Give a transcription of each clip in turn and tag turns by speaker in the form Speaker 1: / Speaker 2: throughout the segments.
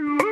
Speaker 1: Mm-hmm.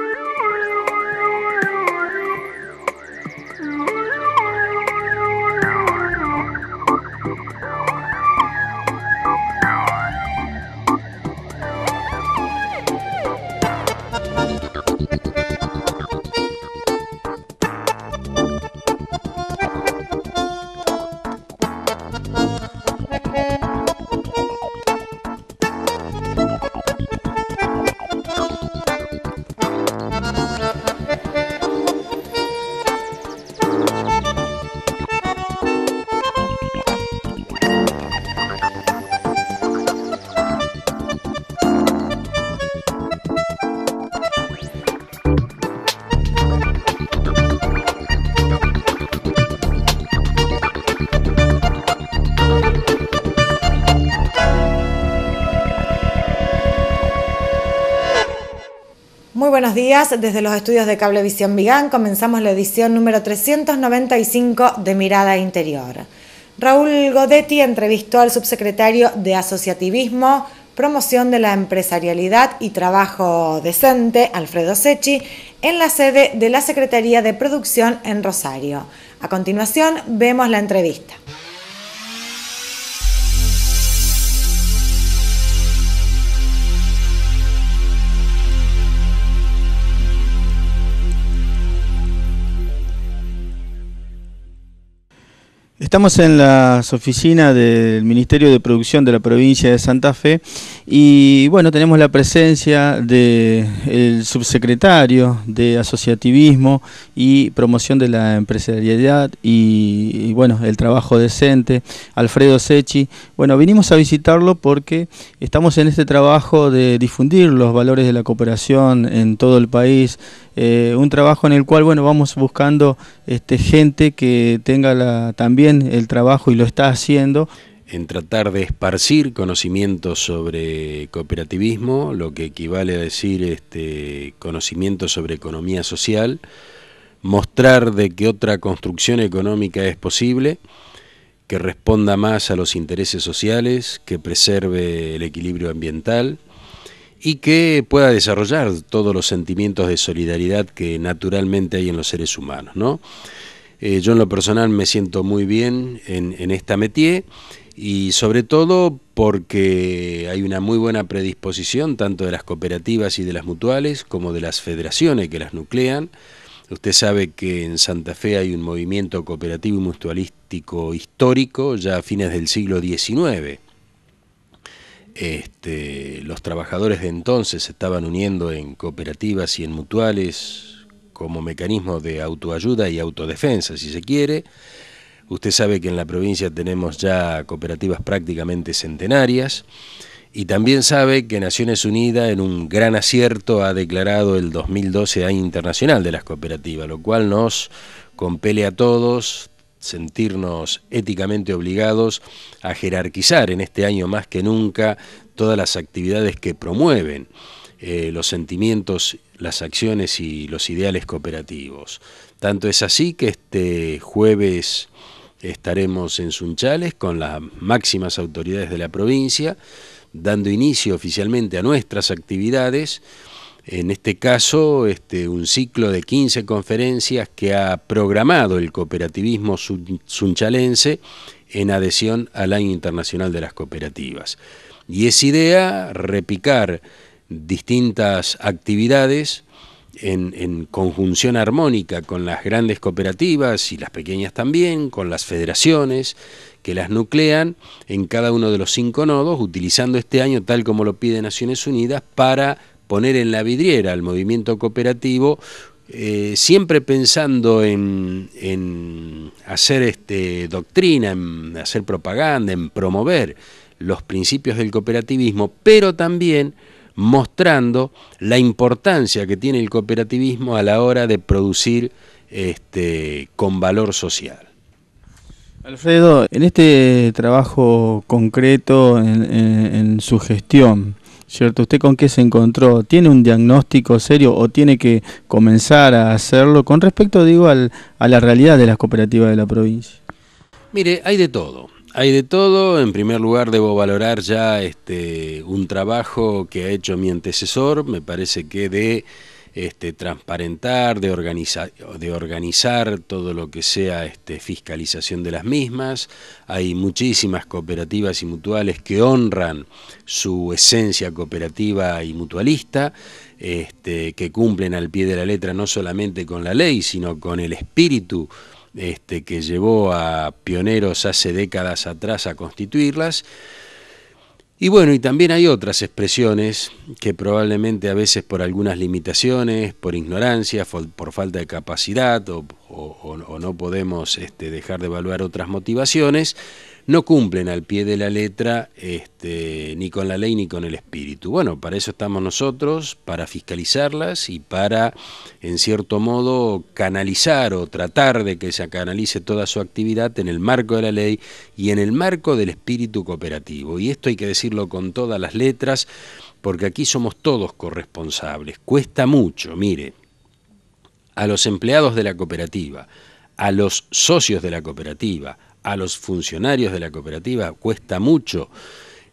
Speaker 2: buenos días. Desde los estudios de Cablevisión Vigán comenzamos la edición número 395 de Mirada Interior. Raúl Godetti entrevistó al subsecretario de Asociativismo, Promoción de la Empresarialidad y Trabajo Decente, Alfredo Sechi, en la sede de la Secretaría de Producción en Rosario. A continuación, vemos la entrevista. Estamos en las oficinas del Ministerio de Producción de la provincia de Santa Fe y bueno, tenemos la presencia del subsecretario de Asociativismo y Promoción de la Empresarialidad y, bueno, el trabajo decente, Alfredo Sechi. Bueno, vinimos a visitarlo porque estamos en este trabajo de difundir los valores de la cooperación en todo el país, eh, un trabajo en el cual vamos buscando este, gente que tenga también el trabajo y lo está haciendo en
Speaker 1: tratar de esparcir conocimientos sobre cooperativismo, lo que equivale a decir este conocimiento sobre economía social, mostrar de que otra construcción económica es posible, que responda más a los intereses sociales, que preserve el equilibrio ambiental y que pueda desarrollar todos los sentimientos de solidaridad que naturalmente hay en los seres humanos. ¿no? Eh, yo en lo personal me siento muy bien en, esta métier y sobre todo porque hay una muy buena predisposición tanto de las cooperativas y de las mutuales como de las federaciones que las nuclean. Usted sabe que en Santa Fe hay un movimiento cooperativo y mutualístico histórico ya a fines del siglo XIX este, los trabajadores de entonces se estaban uniendo en cooperativas y en mutuales como mecanismo de autoayuda y autodefensa, si se quiere. Usted sabe que en la provincia tenemos ya cooperativas prácticamente centenarias y también sabe que Naciones Unidas en un gran acierto ha declarado el 2012 Año Internacional de las Cooperativas, lo cual nos compele a todos sentirnos éticamente obligados a jerarquizar en este año más que nunca todas las actividades que promueven eh, los sentimientos, las acciones y los ideales cooperativos. Tanto es así que este jueves estaremos en Sunchales con las máximas autoridades de la provincia, dando inicio oficialmente a nuestras actividades en este caso este, un ciclo de 15 conferencias que ha programado el cooperativismo sunchalense en adhesión al Año Internacional de las Cooperativas. Y es idea repicar distintas actividades en, en, conjunción armónica con las grandes cooperativas y las pequeñas también, con las federaciones que las nuclean en cada uno de los cinco nodos, utilizando este año, tal como lo pide Naciones Unidas, para poner en la vidriera al movimiento cooperativo, eh, siempre pensando en, hacer este, doctrina, en hacer propaganda, en promover los principios del cooperativismo, pero también mostrando la importancia que tiene el cooperativismo a la hora de producir este, con valor social.
Speaker 2: Alfredo, en este trabajo concreto, en su gestión, ¿Cierto? ¿Usted con qué se encontró? ¿Tiene un diagnóstico serio o tiene que comenzar a hacerlo con respecto, digo, a la realidad de las cooperativas de la provincia?
Speaker 1: Mire, hay de todo. Hay de todo. En primer lugar, debo valorar ya este, un trabajo que ha hecho mi antecesor. Me parece que de este, transparentar, de, de organizar todo lo que sea este, fiscalización de las mismas. Hay muchísimas cooperativas y mutuales que honran su esencia cooperativa y mutualista, este, que cumplen al pie de la letra no solamente con la ley, sino con el espíritu este, que llevó a pioneros hace décadas atrás a constituirlas. Y bueno, y también hay otras expresiones que probablemente a veces por algunas limitaciones, por ignorancia, por falta de capacidad o, no podemos este, dejar de evaluar otras motivaciones, no cumplen al pie de la letra este, ni con la ley ni con el espíritu. Bueno, para eso estamos nosotros, para fiscalizarlas y para, en cierto modo, canalizar o tratar de que se canalice toda su actividad en el marco de la ley y en el marco del espíritu cooperativo. Y esto hay que decirlo con todas las letras, porque aquí somos todos corresponsables. Cuesta mucho, mire, a los empleados de la cooperativa, a los socios de la cooperativa, a los funcionarios de la cooperativa cuesta mucho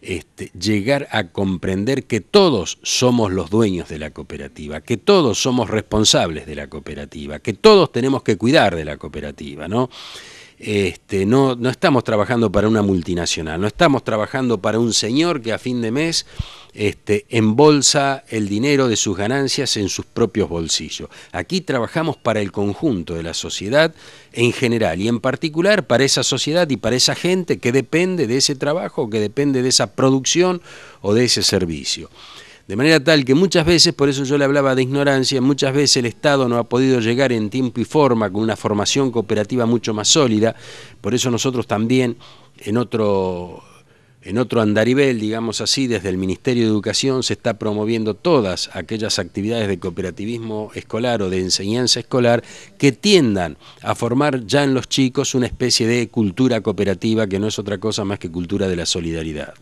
Speaker 1: este, llegar a comprender que todos somos los dueños de la cooperativa, que todos somos responsables de la cooperativa, que todos tenemos que cuidar de la cooperativa, ¿no? Este, no, no estamos trabajando para una multinacional, no estamos trabajando para un señor que a fin de mes este, embolsa el dinero de sus ganancias en sus propios bolsillos. Aquí trabajamos para el conjunto de la sociedad en general y en particular para esa sociedad y para esa gente que depende de ese trabajo, que depende de esa producción o de ese servicio. De manera tal que muchas veces, por eso yo le hablaba de ignorancia, muchas veces el Estado no ha podido llegar en tiempo y forma con una formación cooperativa mucho más sólida, por eso nosotros también en otro en otro andarivel, digamos así, desde el Ministerio de Educación se está promoviendo todas aquellas actividades de cooperativismo escolar o de enseñanza escolar que tiendan a formar ya en los chicos una especie de cultura cooperativa que no es otra cosa más que cultura de la solidaridad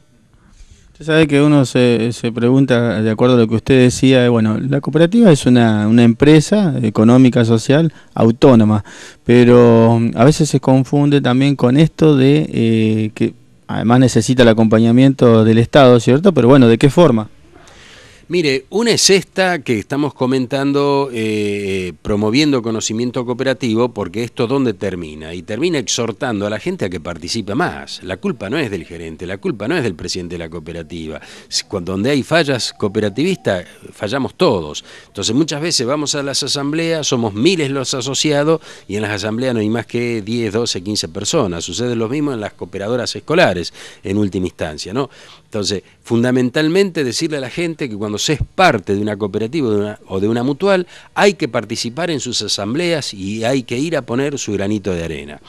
Speaker 2: sabe que uno se, se, pregunta, de acuerdo a lo que usted decía, eh, bueno, la cooperativa es una, una empresa económica, social, autónoma, pero mm, a veces se confunde también con esto de eh, que además necesita el acompañamiento del Estado, ¿cierto? Pero bueno, ¿de qué forma?
Speaker 1: Mire, una es esta que estamos comentando, eh, promoviendo conocimiento cooperativo, porque esto dónde termina, y termina exhortando a la gente a que participe más. La culpa no es del gerente, la culpa no es del presidente de la cooperativa. Cuando, donde hay fallas cooperativistas, fallamos todos. Entonces muchas veces vamos a las asambleas, somos miles los asociados, y en las asambleas no hay más que 10, 12, 15 personas. Sucede lo mismo en las cooperadoras escolares, en última instancia. ¿no? Entonces, fundamentalmente decirle a la gente que cuando se es parte de una cooperativa o de una mutual, hay que participar en sus asambleas y hay que ir a poner su granito de arena.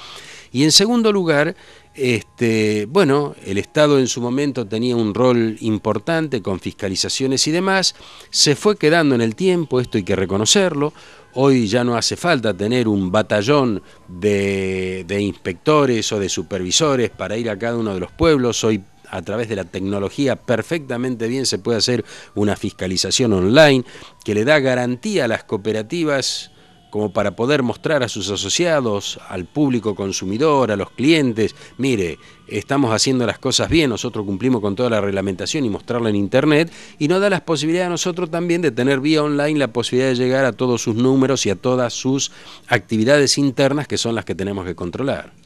Speaker 1: Y en segundo lugar, este, bueno, el Estado en su momento tenía un rol importante con fiscalizaciones y demás, se fue quedando en el tiempo, esto hay que reconocerlo, hoy ya no hace falta tener un batallón de, de inspectores o de supervisores para ir a cada uno de los pueblos, hoy a través de la tecnología perfectamente bien se puede hacer una fiscalización online que le da garantía a las cooperativas como para poder mostrar a sus asociados, al público consumidor, a los clientes, mire, estamos haciendo las cosas bien, nosotros cumplimos con toda la reglamentación y mostrarla en internet, y nos da las posibilidades a nosotros también de tener vía online la posibilidad de llegar a todos sus números y a todas sus actividades internas que son las que tenemos que controlar.